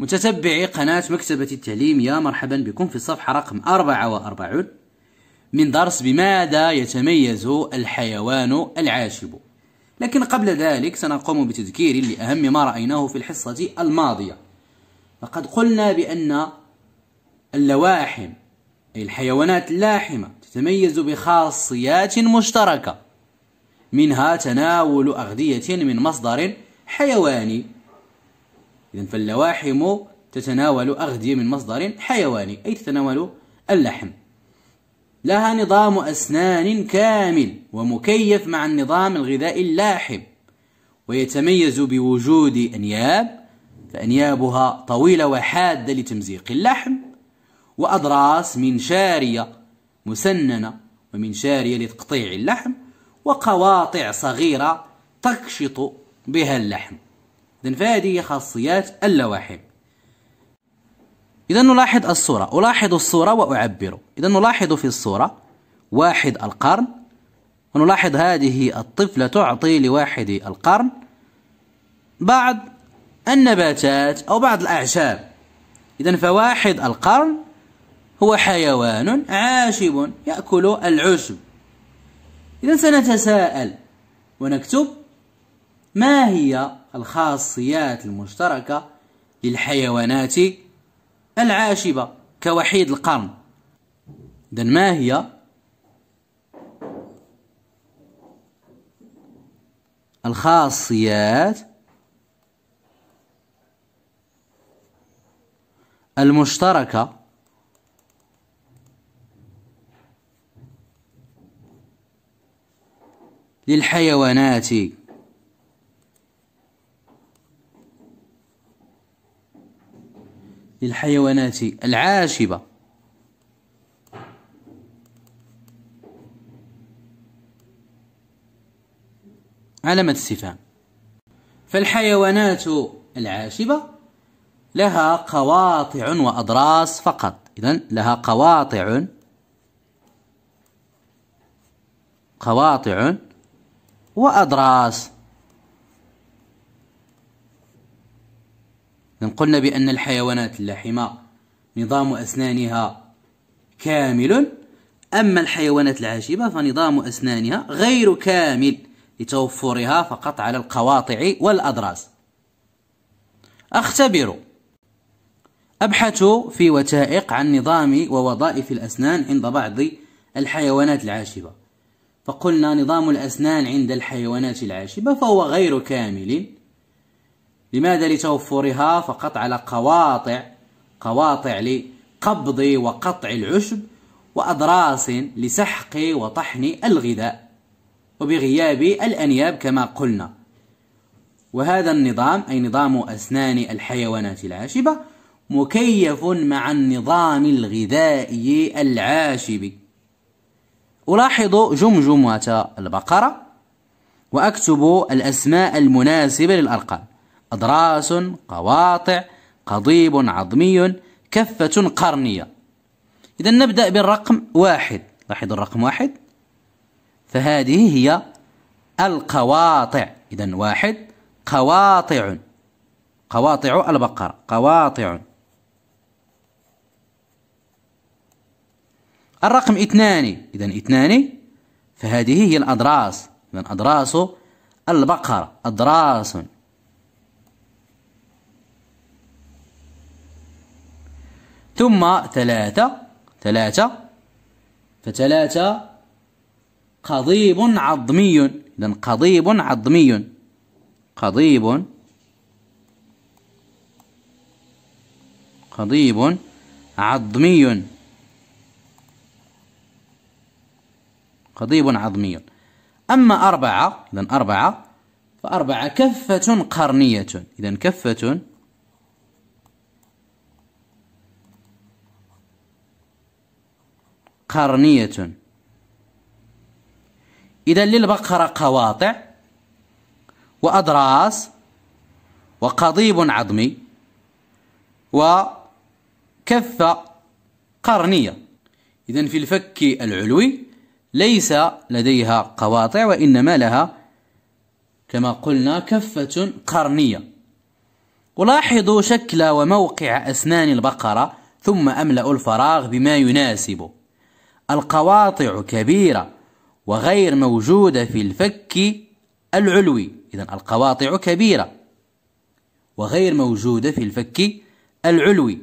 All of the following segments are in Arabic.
متتبعي قناة مكتبة التعليم يا مرحبا بكم في الصفحة رقم 44 من درس بماذا يتميز الحيوان العاشب لكن قبل ذلك سنقوم بتذكير لأهم ما رأيناه في الحصة الماضية فقد قلنا بأن اللواحم أي الحيوانات اللاحمة تتميز بخاصيات مشتركة منها تناول أغذية من مصدر حيواني إذا فاللواحم تتناول أغذية من مصدر حيواني أي تتناول اللحم لها نظام أسنان كامل ومكيف مع النظام الغذائي اللاحم ويتميز بوجود أنياب فأنيابها طويلة وحادة لتمزيق اللحم وأضراس منشارية مسننة ومنشارية لتقطيع اللحم وقواطع صغيرة تكشط بها اللحم إذا فهذه هي خاصيات اللواحم إذا نلاحظ الصورة ألاحظ الصورة وأعبر إذا نلاحظ في الصورة واحد القرن ونلاحظ هذه الطفلة تعطي لواحد القرن بعض النباتات أو بعض الأعشاب إذا فواحد القرن هو حيوان عاشب يأكل العشب إذا سنتساءل ونكتب ما هي الخاصيات المشتركة للحيوانات العاشبة كوحيد القرن إذن ما هي الخاصيات المشتركة للحيوانات للحيوانات العاشبة علامة استفهام فالحيوانات العاشبة لها قواطع وأضراس فقط إذن لها قواطع قواطع وأضراس إن قلنا بأن الحيوانات اللحمة نظام أسنانها كامل أما الحيوانات العاشبة فنظام أسنانها غير كامل لتوفرها فقط على القواطع والأضراس أختبروا أبحثوا في وثائق عن نظام ووظائف الأسنان عند بعض الحيوانات العاشبة فقلنا نظام الأسنان عند الحيوانات العاشبة فهو غير كامل لماذا لتوفرها فقط على قواطع قواطع لقبض وقطع العشب وأضراس لسحق وطحن الغذاء وبغياب الأنياب كما قلنا وهذا النظام أي نظام أسنان الحيوانات العاشبة مكيف مع النظام الغذائي العاشب ألاحظ جمجمة البقرة وأكتب الأسماء المناسبة للأرقام أضراس قواطع قضيب عظمي كفة قرنية إذا نبدأ بالرقم واحد لاحظوا الرقم واحد فهذه هي القواطع إذا واحد قواطع قواطع البقرة قواطع الرقم اثنان إذا اثنان فهذه هي الأضراس إذا أضراس البقرة أضراس ثم ثلاثة ثلاثة فثلاثة قضيب عظمي إذا قضيب عظمي قضيب قضيب عظمي قضيب عظمي أما أربعة إذا أربعة فأربعة كفة قرنية إذا كفة قرنية إذا للبقرة قواطع وأضراس وقضيب عظمي وكفة قرنية إذا في الفك العلوي ليس لديها قواطع وإنما لها كما قلنا كفة قرنية ولاحظوا شكل وموقع أسنان البقرة ثم أملأ الفراغ بما يناسبه القواطع كبيرة وغير موجودة في الفك العلوي إذا القواطع كبيرة وغير موجودة في الفك العلوي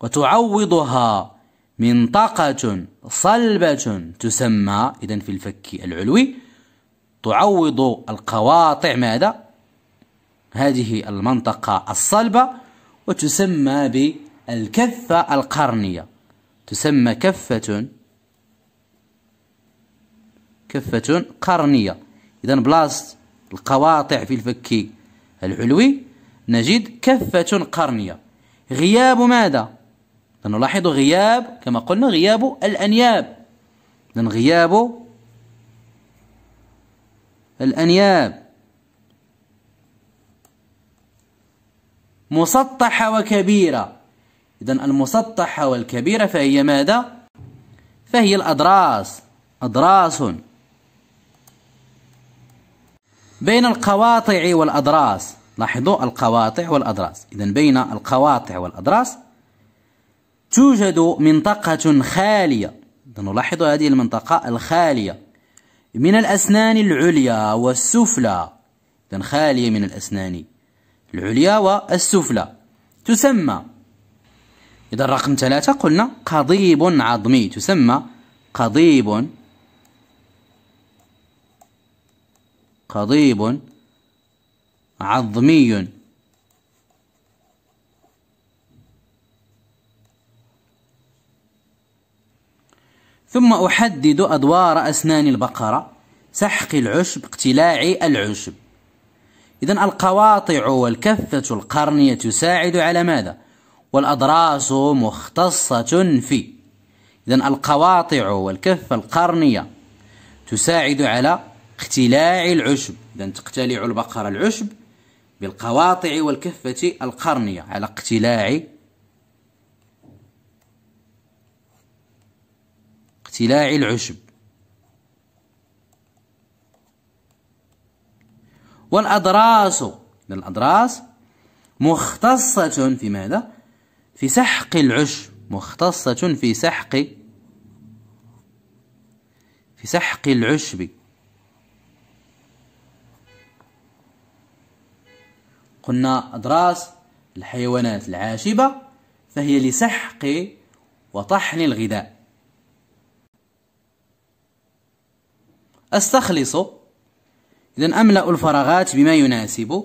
وتعوضها منطقة صلبة تسمى إذا في الفك العلوي تعوض القواطع ماذا؟ هذه المنطقة الصلبة وتسمى بالكفة القرنية تسمى كفة كفة قرنية إذا بلاصة القواطع في الفك العلوي نجد كفة قرنية غياب ماذا؟ نلاحظ غياب كما قلنا غياب الأنياب إذن غياب الأنياب مسطحة وكبيرة إذا المسطحة والكبيرة فهي ماذا؟ فهي الأضراس أضراس بين القواطع والأضراس لاحظوا القواطع والأضراس إذا بين القواطع والأضراس توجد منطقة خالية نلاحظ هذه المنطقة الخالية من الأسنان العليا والسفلى إذا خالية من الأسنان العليا والسفلى تسمى إذا رقم ثلاثة قلنا قضيب عظمي تسمى قضيب قضيب عظمي ثم أحدد أدوار أسنان البقرة سحق العشب اقتلاع العشب إذا القواطع والكثة القرنية تساعد على ماذا؟ والأضراس مختصة في إذا القواطع والكف القرنية تساعد على اختلاع العشب إذا تقتلع البقرة العشب بالقواطع والكفة القرنية على اقتلاع اقتلاع العشب والأضراس الأضراس مختصة في ماذا؟ في سحق العش مختصة في سحق في سحق العشب قلنا أضراس الحيوانات العاشبة فهي لسحق وطحن الغذاء أستخلص إذا أملأ الفراغات بما يناسب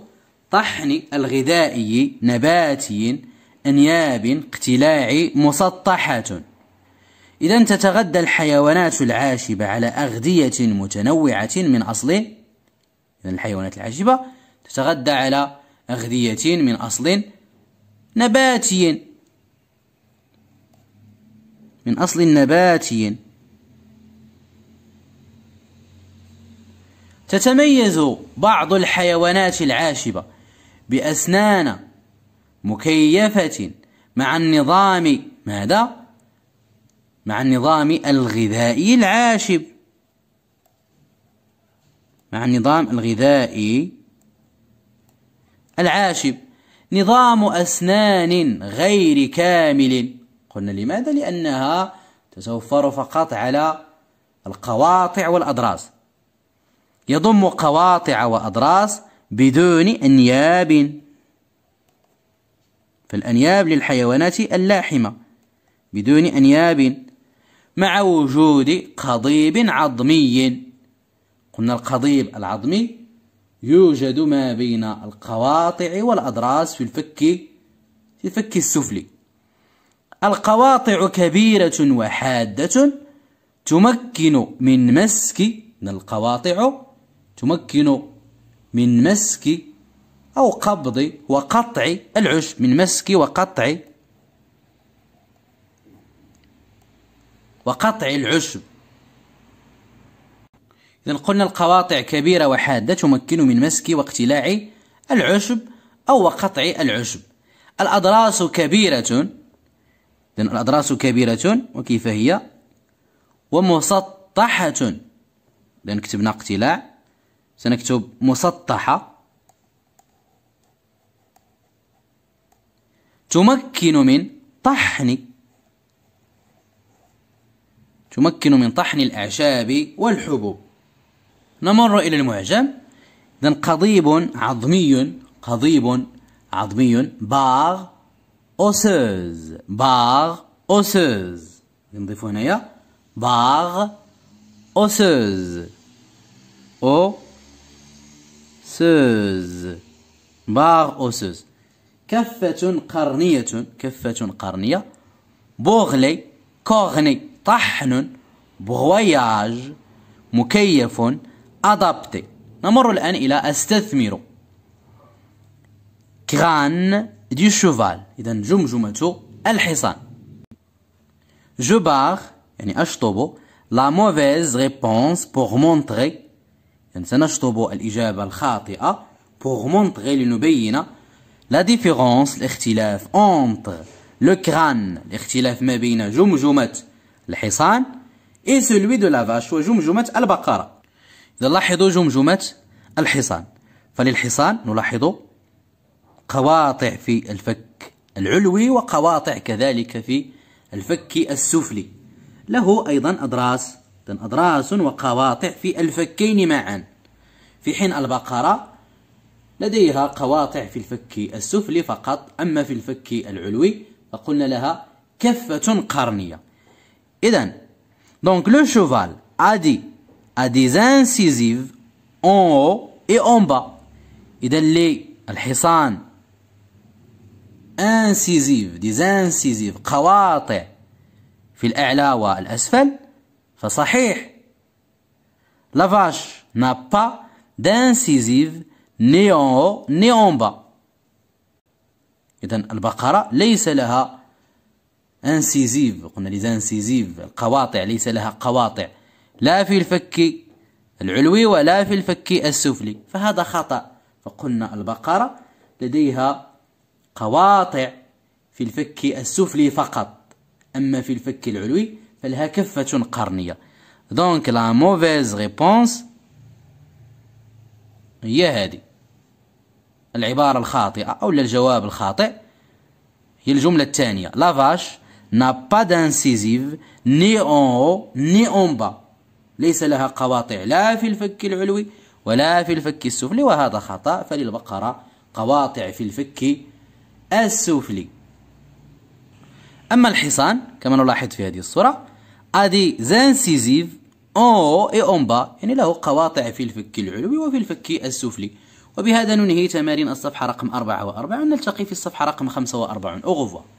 طحن الغذائي نباتي أنياب اقتلاع مسطحة إذا تتغذى الحيوانات العاشبة على أغذية متنوعة من أصل إذا الحيوانات العاشبة تتغذى على أغذية من أصل نباتي من أصل نباتي تتميز بعض الحيوانات العاشبة بأسنان مكيفة مع النظام ماذا؟ مع النظام الغذائي العاشب مع النظام الغذائي العاشب نظام أسنان غير كامل قلنا لماذا؟ لأنها تتوفر فقط على القواطع والأضراس يضم قواطع وأضراس بدون أنياب فالأنياب للحيوانات اللاحمة بدون أنياب مع وجود قضيب عظمي قلنا القضيب العظمي يوجد ما بين القواطع والأضراس في الفك في الفك السفلي القواطع كبيرة وحادة تمكن من مسك القواطع تمكن من مسك أو قبض وقطع العش من مسك وقطع وقطع العشب إذا قلنا القواطع كبيرة وحادة تمكن من مسك واقتلاع العشب أو وقطع العشب الأضراس كبيرة إذا الأضراس كبيرة وكيف هي ومسطحة إذا كتبنا اقتلاع سنكتب مسطحة تمكن من طحن تمكن من طحن الأعشاب والحبوب نمر إلى المعجم إذا قضيب عظمي قضيب عظمي باغ أوسوز باغ أوسوز نضيف هنايا باغ أوسوز أو سوز باغ أوسوز كفة قرنية كفة قرنية بوغلي كوغني طحن بغوياج مكيف أدابتي نمر الآن إلى أستثمر كغان دي شوفال إذا جمجمة الحصان جو باغ يعني أشطب لا موفيز ريبونس بوغ مونتغي يعني سنشطب الإجابة الخاطئة بوغ مونتغي لنبين لا ديفيرونس الاختلاف اونت لو كران الاختلاف ما بين جمجمة الحصان اي سولوي دو لافاش وجمجمة البقرة إذا لاحظوا جمجمة الحصان فللحصان نلاحظ قواطع في الفك العلوي وقواطع كذلك في الفك السفلي له أيضا أضراس أضراس وقواطع في الفكين معا في حين البقرة لديها قواطع في الفك السفلي فقط أما في الفك العلوي فقلنا لها كفة قرنية إذا دونك لو شوفال أدي أدي زانسيزيف أون أو en haut et en إذا لي الحصان انسيزيف des incisives قواطع في الأعلى والأسفل فصحيح لافاش نابا n'a d'incisive نيون en haut ni en البقرة ليس لها انسيزيف قلنا لي زانسيزيف القواطع ليس لها قواطع لا في الفك العلوي ولا في الفك السفلي فهذا خطأ فقلنا البقرة لديها قواطع في الفك السفلي فقط أما في الفك العلوي فلها كفة قرنية دونك لا موفيز ريبونس هي هذه العبارة الخاطئة أو الجواب الخاطئ هي الجملة الثانية لا فاش n'a pas d'incisive ني en او ني en با ليس لها قواطع لا في الفك العلوي ولا في الفك السفلي وهذا خطأ فللبقرة قواطع في الفك السفلي أما الحصان كما نلاحظ في هذه الصورة أدي زانسيزيف أو إي اون با يعني له قواطع في الفك العلوي وفي الفك السفلي وبهذا ننهي تمارين الصفحة رقم 44 و ونلتقي في الصفحة رقم 45 و